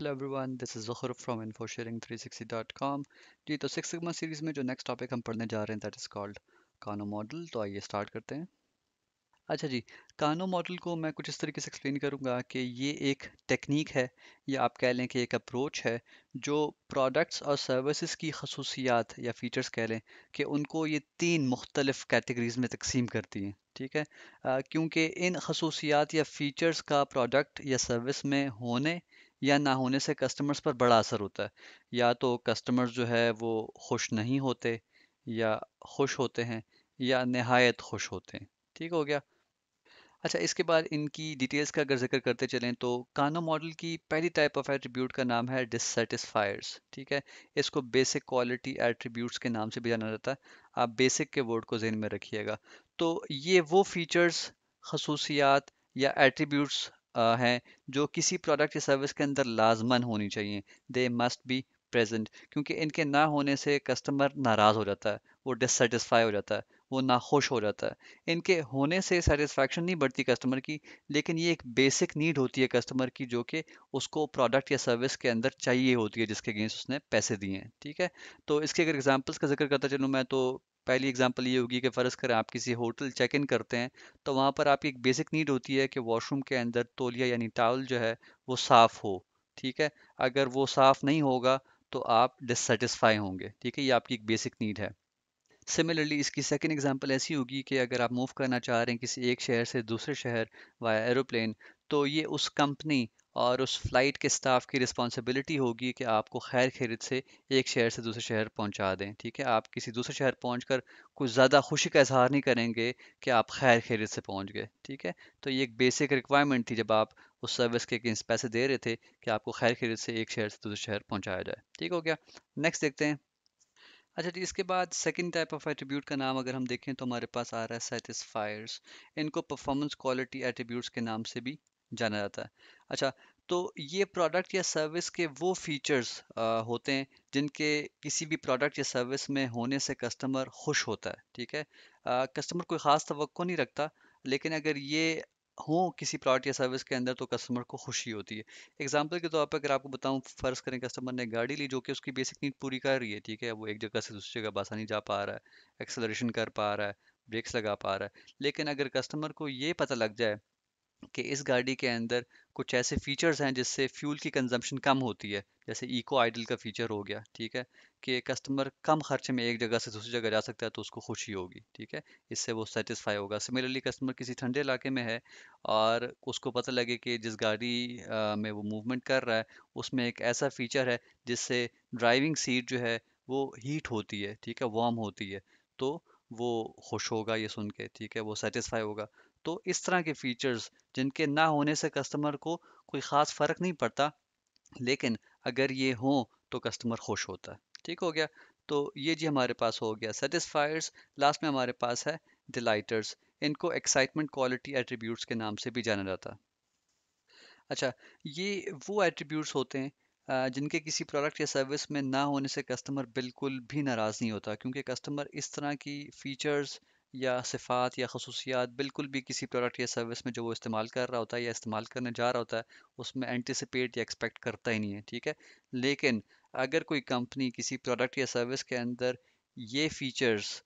hello everyone this is Zahar from कॉम जी तो सिक्स सिग्मा सीरीज़ में जो नेक्स्ट टॉपिक हम पढ़ने जा रहे हैं that is called Kano model तो आइए स्टार्ट करते हैं अच्छा जी कानो मॉडल को मैं कुछ इस तरीके से एक्सप्लेन करूँगा कि ये एक टेक्निक है या आप कह लें कि एक अप्रोच है जो प्रोडक्ट्स और सर्विसेज की खसूसियात या फीचर्स कह लें कि उनको ये तीन मुख्तलिफ कैटेगरीज में तकसीम करती हैं ठीक है क्योंकि इन खसूसियात या फीचर्स का प्रोडक्ट या सर्विस में होने या ना होने से कस्टमर्स पर बड़ा असर होता है या तो कस्टमर्स जो है वो खुश नहीं होते या खुश होते हैं या नहायत खुश होते हैं ठीक हो गया अच्छा इसके बाद इनकी डिटेल्स का अगर जिक्र करते चलें तो कानो मॉडल की पहली टाइप ऑफ एट्रीब्यूट का नाम है डिससेटिस्फायर्स ठीक है इसको बेसिक क्वालिटी एट्रीब्यूट्स के नाम से भी जाना जाता है आप बेसिक के वर्ड को जहन में रखिएगा तो ये वो फीचर्स खसूसियात या एट्रीब्यूट्स हैं जो किसी प्रोडक्ट या सर्विस के अंदर लाजमन होनी चाहिए दे मस्ट बी प्रेजेंट क्योंकि इनके ना होने से कस्टमर नाराज़ हो जाता है वो डिससेटिस्फाई हो जाता है वो नाखुश हो जाता है इनके होने से सेटिस्फैक्शन नहीं बढ़ती कस्टमर की लेकिन ये एक बेसिक नीड होती है कस्टमर की जो कि उसको प्रोडक्ट या सर्विस के अंदर चाहिए होती है जिसके अगेंस्ट उसने पैसे दिए हैं ठीक है तो इसके अगर एग्जांपल्स का जिक्र करता चलूँ मैं तो पहली एग्जांपल ये होगी कि फ़र्ज़ करें आप किसी होटल चेक इन करते हैं तो वहाँ पर आपकी एक बेसिक नीड होती है कि वॉशरूम के अंदर तोलिया यानी टावल जो है वो साफ़ हो ठीक है अगर वो साफ़ नहीं होगा तो आप डिससेटिस्फाई होंगे ठीक है ये आपकी एक बेसिक नीड है सिमिलरली इसकी सेकेंड एग्जाम्पल ऐसी होगी कि अगर आप मूव करना चाह रहे हैं किसी एक शहर से दूसरे शहर वाया एरोप्लेन तो ये उस कंपनी और उस फ्लाइट के स्टाफ की रिस्पॉन्सिबिलिटी होगी कि आपको खैर खैरत से एक शहर से दूसरे शहर पहुंचा दें ठीक है आप किसी दूसरे शहर पहुंचकर कुछ ज़्यादा खुशी का इजहार नहीं करेंगे कि आप खैर खैरत से पहुंच गए ठीक है तो ये एक बेसिक रिक्वायरमेंट थी जब आप उस सर्विस के अगेंस्ट पैसे दे रहे थे कि आपको खैर खैरत से एक शहर से दूसरे शहर पहुँचाया जाए ठीक हो गया नेक्स्ट देखते हैं अच्छा जी इसके बाद सेकंड टाइप ऑफ एट्रीब्यूट का नाम अगर हम देखें तो हमारे पास आ रहा है सेटिसफायर्स इनको परफॉर्मेंस क्वालिटी एट्रीब्यूट्स के नाम से भी जाना जाता है अच्छा तो ये प्रोडक्ट या सर्विस के वो फीचर्स होते हैं जिनके किसी भी प्रोडक्ट या सर्विस में होने से कस्टमर खुश होता है ठीक है कस्टमर कोई ख़ास तो नहीं रखता लेकिन अगर ये हो किसी प्रोडक्ट या सर्विस के अंदर तो कस्टमर को खुशी होती है एग्जांपल के तौर पर अगर आपको बताऊं फ़र्ज़ करें कस्टमर ने गाड़ी ली जो कि उसकी बेसिक नीड पूरी कर रही है ठीक है वो एक जगह से दूसरी जगह बासानी जा पा रहा है एक्सेलरेशन कर पा रहा है ब्रेक्स लगा पा रहा है लेकिन अगर कस्टमर को ये पता लग जाए कि इस गाड़ी के अंदर कुछ ऐसे फीचर्स हैं जिससे फ्यूल की कंजम्पशन कम होती है जैसे इको आइडल का फीचर हो गया ठीक है कि कस्टमर कम खर्चे में एक जगह से दूसरी जगह जा सकता है तो उसको खुशी होगी ठीक है इससे वो सेटिस्फाई होगा सिमिलरली कस्टमर किसी ठंडे इलाके में है और उसको पता लगे कि जिस गाड़ी आ, में वो मूवमेंट कर रहा है उसमें एक ऐसा फीचर है जिससे ड्राइविंग सीट जो है वो हीट होती है ठीक है वार्म होती है तो वो खुश होगा ये सुन के ठीक है वो सेटिस्फाई होगा तो इस तरह के फीचर्स जिनके ना होने से कस्टमर को कोई ख़ास फ़र्क नहीं पड़ता लेकिन अगर ये हों तो कस्टमर खुश होता है ठीक हो गया तो ये जी हमारे पास हो गया सेटिस्फायर्स लास्ट में हमारे पास है डिलइटर्स इनको एक्साइटमेंट क्वालिटी एट्रीब्यूट्स के नाम से भी जाना जाता अच्छा ये वो एट्रीब्यूट्स होते हैं जिनके किसी प्रोडक्ट या सर्विस में ना होने से कस्टमर बिल्कुल भी नाराज़ नहीं होता क्योंकि कस्टमर इस तरह की फ़ीचर्स या सिफ़ात या खसूसियात बिल्कुल भी किसी प्रोडक्ट या सर्विस में जो वो इस्तेमाल कर रहा होता है या इस्तेमाल करने जा रहा होता है उसमें एंटिसिपेट या एक्सपेक्ट करता ही नहीं है ठीक है लेकिन अगर कोई कंपनी किसी प्रोडक्ट या सर्विस के अंदर ये फीचर्स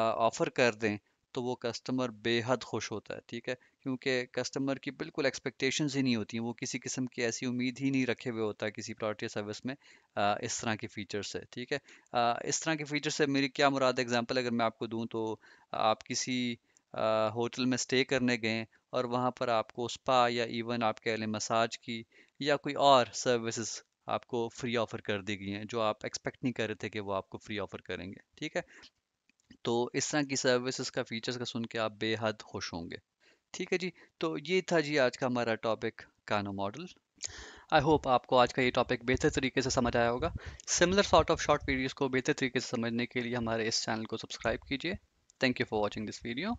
ऑफ़र कर दें तो वो कस्टमर बेहद खुश होता है ठीक है क्योंकि कस्टमर की बिल्कुल एक्सपेक्टेशंस ही नहीं होती वो किसी किस्म की ऐसी उम्मीद ही नहीं रखे हुए होता किसी प्रोडक्ट या सर्विस में आ, इस तरह की फीचर्स से ठीक है आ, इस तरह के फीचर्स से मेरी क्या मुराद एग्जांपल अगर मैं आपको दूं तो आप किसी होटल में स्टे करने गए और वहाँ पर आपको स्पा या इवन आप कह लें मसाज की या कोई और सर्विसेज आपको फ्री ऑफ़र कर दी गई हैं जो आप एक्सपेक्ट नहीं कर रहे थे कि वो आपको फ्री ऑफ़र करेंगे ठीक है तो इस तरह की सर्विसेज का फीचर्स का सुन के आप बेहद खुश होंगे ठीक है जी तो ये था जी आज का हमारा topic Kano model I hope आपको आज का ये टॉपिक बेहतर तरीके से समझ आया होगा similar sort of short videos को बेहतर तरीके से समझने के लिए हमारे इस चैनल को सब्सक्राइब कीजिए thank you for watching this video